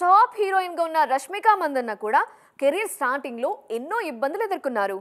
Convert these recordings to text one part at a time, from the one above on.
top హీరోయిన్గా ఉన్న రష్మిక మందన్న కూడా కెరీర్ స్టార్టింగ్లో ఎన్నో ఇబ్బందులు ఎదుర్కొన్నారు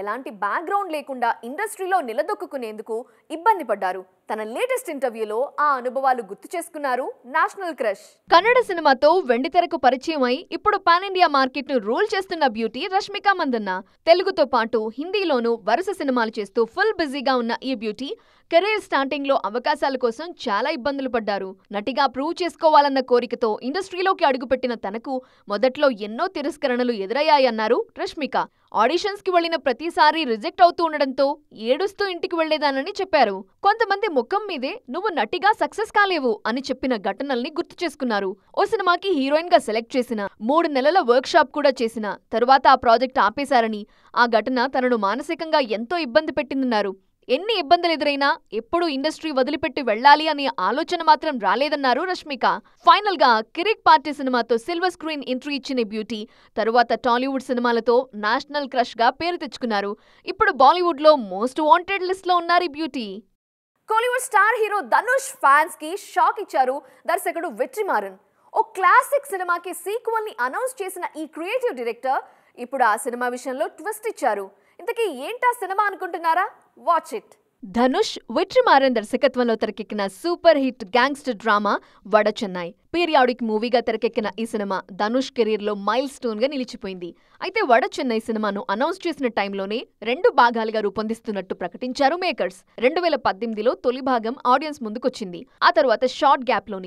ఎలాంటి బ్యాక్గ్రౌండ్ లేకుండా ఇండస్ట్రీలో నిలదొక్కునేందుకు ఇబ్బంది పడ్డారు తన లేటెస్ట్ ఇంటర్వ్యూలో ఆ అనుభవాలు గుర్తు చేసుకున్నారు నేషనల్ క్రష్ కన్నడ సినిమాతో వెండితెరకు పరిచయం అయి ఇప్పుడు పాన్ ఇండియా మార్కెట్ ను రూల్ చేస్తున్న బ్యూటీ రష్మిక మందన్న తెలుగుతో పాటు హిందీలోనూ వరుస సినిమాలు చేస్తూ ఫుల్ బిజీగా ఉన్న ఈ బ్యూటీ కెరీర్ స్టార్టింగ్ లో అవకాశాల కోసం చాలా ఇబ్బందులు పడ్డారు నటిగా ప్రూవ్ చేసుకోవాలన్న కోరికతో ఇండస్ట్రీలోకి అడుగుపెట్టిన తనకు మొదట్లో ఎన్నో తిరస్కరణలు ఎదురయ్యాయన్నారు రష్మిక ఆడిషన్స్కి వెళ్లిన ప్రతిసారి రిజెక్ట్ అవుతూ ఉండడంతో ఏడుస్తూ ఇంటికి వెళ్లేదానని చెప్పారు కొంతమంది ముఖం మీదే నువ్వు నటిగా సక్సెస్ కాలేవు అని చెప్పిన ఘటనల్ని గుర్తు చేసుకున్నారు ఓ సినిమాకి హీరోయిన్ గా సెలెక్ట్ చేసిన మూడు నెలల వర్క్ షాప్ కూడా చేసిన తరువాత ఆ ప్రాజెక్ట్ ఆపేశారని ఆ ఘటన తనను మానసికంగా ఎంతో ఇబ్బంది పెట్టిందన్నారు ఎన్ని ఇబ్బందులు ఎదురైనా ఎప్పుడు ఇండస్ట్రీ వదిలిపెట్టి వెళ్ళాలి అనే ఆలోచన మాత్రం రాలేదన్నారు రష్మిక ఫైనల్ గా కిరిక్ పార్టీ సినిమాతో సిల్వర్ స్క్రీన్ ఎంట్రీ ఇచ్చిన బ్యూటీ తరువాత టాలీవుడ్ సినిమాలతో నేషనల్ క్రష్ గా పేరు తెచ్చుకున్నారు ఇప్పుడు బాలీవుడ్ లో మోస్ట్ వాంటెడ్ లిస్ట్ లో ఉన్నారు beauty Kollywood star hero Dhanush fans కి షాక్ ఇచ్చారు దర్శకుడు వెట్రి మారన్ ఓ క్లాసిక్ సినిమాకి సీక్వల్ ని అనౌన్స్ చేసిన ఈ క్రియేటివ్ డైరెక్టర్ ఇప్పుడు ఆ సినిమా విషయంలో ట్విస్ట్ ఇచ్చారు ఇంతకీ ఏంటా సినిమా అనుకుంటున్నారా వాచ్ ఇట్ ధనుష్ విట్రిమారన్ దర్శకత్వంలో తెరకెక్కిన super hit gangster drama Chennai periodic మూవీగా తెరకెక్కిన ఈ సినిమా ధనుష్ కెరీర్లో మైల్ స్టోన్గా నిలిచిపోయింది అయితే వడ చెన్నై సినిమాను అనౌన్స్ చేసిన టైంలోనే రెండు భాగాలుగా రూపొందిస్తున్నట్టు ప్రకటించారు మేకర్స్ రెండు వేల పద్దెనిమిదిలో తొలి భాగం ఆడియన్స్ ముందుకొచ్చింది ఆ తర్వాత షార్ట్ గ్యాప్లోనే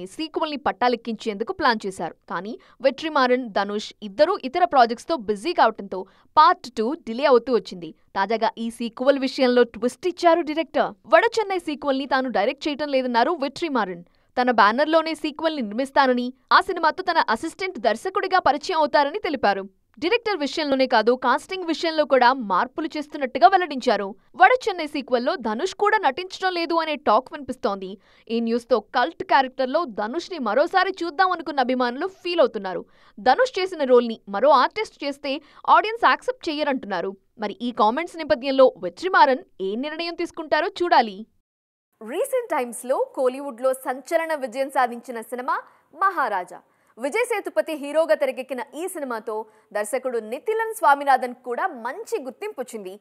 ని పట్టాలెక్కించేందుకు ప్లాన్ చేశారు కానీ వెట్రిమారన్ ధనుష్ ఇద్దరూ ఇతర ప్రాజెక్ట్స్తో బిజీ కావడంతో పార్ట్ టూ డిలే అవుతూ వచ్చింది తాజాగా ఈ సీక్వల్ విషయంలో ట్విస్ట్ ఇచ్చారు డైరెక్టర్ వడ చెన్నై ని తాను డైరెక్ట్ చేయటం లేదన్నారు వెట్రిమారన్ తన బ్యానర్లోనే సీక్వెల్ని నిర్మిస్తానని ఆ సినిమాతో తన అసిస్టెంట్ దర్శకుడిగా పరిచయం అవుతారని తెలిపారు డైరెక్టర్ విషయంలోనే కాదు కాస్టింగ్ విషయంలో కూడా మార్పులు చేస్తున్నట్టుగా వెల్లడించారు వడచెన్నై సీక్వెల్లో ధనుష్ కూడా నటించడం లేదు అనే టాక్ వినిపిస్తోంది ఈ న్యూస్తో కల్ట్ క్యారెక్టర్లో ధనుష్ని మరోసారి చూద్దాం అనుకున్న అభిమానులు ఫీల్ అవుతున్నారు ధనుష్ చేసిన రోల్ని మరో ఆర్టిస్ట్ చేస్తే ఆడియన్స్ యాక్సెప్ట్ చేయరంటున్నారు మరి ఈ కామెంట్స్ నేపథ్యంలో వెచ్చిమారన్ ఏ నిర్ణయం తీసుకుంటారో చూడాలి రీసెంట్ టైమ్స్లో కోలీవుడ్లో సంచలన విజయం సాధించిన సినిమా మహారాజా విజయ్ సేతుపతి హీరోగా తెరకెక్కిన ఈ సినిమాతో దర్శకుడు నితిలన్ స్వామినాథన్ కూడా మంచి గుర్తింపు వచ్చింది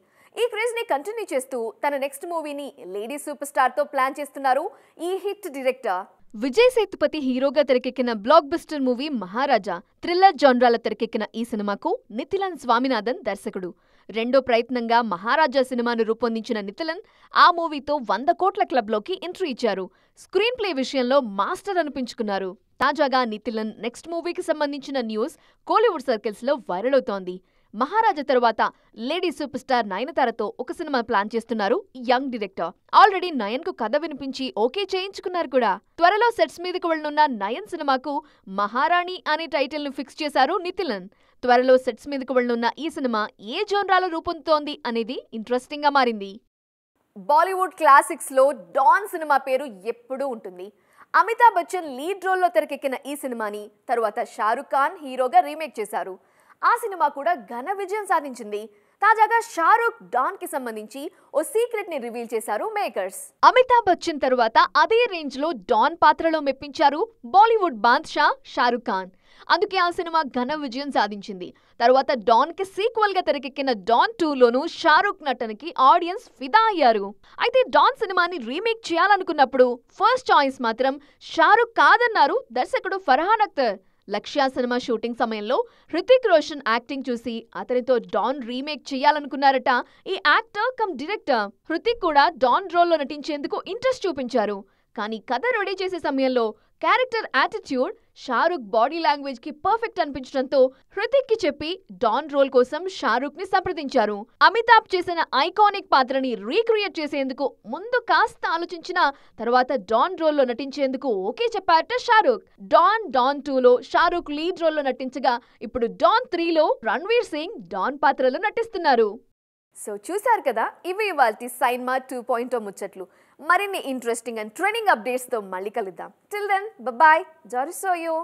ఈ క్రేజ్ని కంటిన్యూ చేస్తూ తన నెక్స్ట్ మూవీని లేడీ సూపర్ స్టార్తో ప్లాన్ చేస్తున్నారు ఈ హిట్ డైరెక్టర్ విజయ్ సేతుపతి హీరోగా తెరకెక్కిన blockbuster movie Maharaja thriller జాన్రాల తెరకెక్కిన ఈ సినిమాకు నితిలన్ స్వామినాథన్ దర్శకుడు రెండో ప్రయత్నంగా మహారాజా సినిమాను రూపొందించిన నితలన్ ఆ మూవీతో వంద కోట్ల క్లబ్లోకి ఎంట్రీ ఇచ్చారు స్క్రీన్ ప్లే విషయంలో మాస్టర్ అనిపించుకున్నారు తాజాగా నితిలన్ నెక్స్ట్ మూవీకి సంబంధించిన న్యూస్ కోలీవుడ్ సర్కిల్స్లో వైరల్ అవుతోంది మహారాజా తర్వాత లేడీ సూపర్ స్టార్ నయనతారతో ఒక సినిమా ప్లాన్ చేస్తున్నారు యంగ్ డిరెక్టర్ ఆల్రెడీ నయన్ కు కథ వినిపించి ఓకే చేయించుకున్నారు కూడా త్వరలో సెట్స్ మీదకు వెళ్లనున్న నయన్ సినిమాకు మహారాణి అనే టైటిల్ ను ఫిక్స్ చేశారు నితిలన్ త్వరలో సెట్స్ మీదకు వెళ్లనున్న ఈ సినిమా ఏ జోన్రాలో రూపొందుతోంది అనేది ఇంట్రెస్టింగ్ గా మారింది బాలీవుడ్ క్లాసిక్స్లో డాన్ సినిమా పేరు ఎప్పుడూ ఉంటుంది అమితాబ్ బచ్చన్ లీడ్ రోల్లో తెరకెక్కిన ఈ సినిమాని తరువాత షారుఖ్ ఖాన్ హీరోగా రీమేక్ చేశారు ఆ సినిమా కూడా ఘన విజయం సాధించింది తాజాగా షారూక్ డాన్ కి సంబంధించి ఓ సీక్రెట్ ని రివీల్ చేశారు మేకర్స్ అమితాబ్ బచ్చన్ తర్వాత అదే రేంజ్ లో డాన్ పాత్రలో మెప్పించారు బాలీవుడ్ బాద్షా షారూక్ ఖాన్ అందుకే ఆ సినిమా ఘన విజయం సాధించింది తర్వాత డాన్ కి సీక్వల్ గా తెరకెక్కిన డాన్ టూ లోను షారూక్ నటనకి ఆడియన్స్ ఫిదా అయ్యారు అయితే డాన్ సినిమాని రీమేక్ చేయాలనుకున్నప్పుడు ఫస్ట్ చాయిస్ మాత్రం షారూక్ కాదన్నారు దర్శకుడు ఫర్హాన్ అక్తర్ లక్ష్య సినిమా షూటింగ్ సమయంలో హృతిక్ రోషన్ యాక్టింగ్ చూసి అతనితో డాన్ రీమేక్ చేయాలనుకున్నారట ఈ యాక్టర్ కమ్ డైరెక్టర్ హృతిక్ కూడా డాన్ రోల్లో నటించేందుకు ఇంట్రెస్ట్ చూపించారు కానీ కథ రెడీ చేసే సమయంలో character attitude Shahrukh body language కి పర్ఫెక్ట్ అనిపించడంతో హృతిక్ కి చెప్పి డాన్ రోల్ కోసం షారుఖ్ ని సంప్రదించారు అమితాబ్ చేసిన ఐకానిక్ పాత్రని రీక్రియేట్ చేసేందుకు ముందు కాస్త ఆలోచించిన తర్వాత డాన్ రోల్ లో నటించేందుకు ఓకే చెప్పారట షారుఖ్ డాన్ డాన్ టూ లో షారుఖ్ లీడ్ రోల్ లో నటించగా ఇప్పుడు డాన్ త్రీలో రణ్వీర్ సింగ్ డాన్ పాత్రలో నటిస్తున్నారు సో చూశారు కదా ఇవి ఇవాళ సైన్మా టూ పాయింట్ ముచ్చట్లు మరిన్ని ఇంట్రెస్టింగ్ అండ్ ట్రెండింగ్ అప్డేట్స్తో మళ్ళీ కలుద్దాం టిల్ దెన్ బాయ్ జరుసోయో